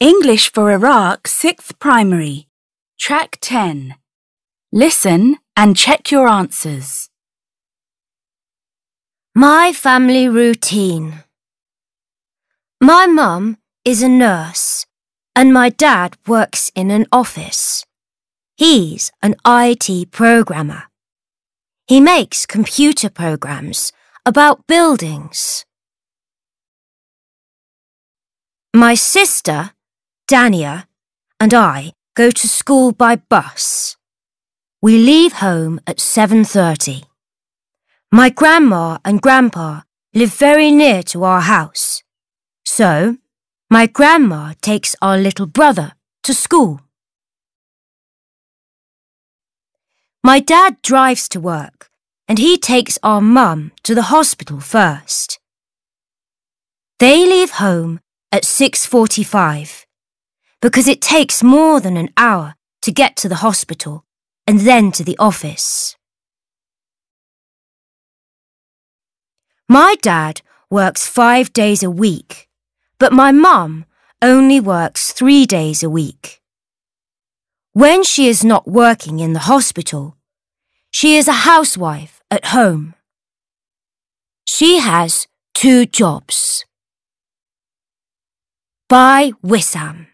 English for Iraq 6th Primary, Track 10. Listen and check your answers. My family routine. My mum is a nurse and my dad works in an office. He's an IT programmer. He makes computer programs about buildings. My sister Dania, and I go to school by bus. We leave home at 7.30. My grandma and grandpa live very near to our house. So, my grandma takes our little brother to school. My dad drives to work and he takes our mum to the hospital first. They leave home at 6.45 because it takes more than an hour to get to the hospital and then to the office. My dad works five days a week, but my mum only works three days a week. When she is not working in the hospital, she is a housewife at home. She has two jobs. By Wissam.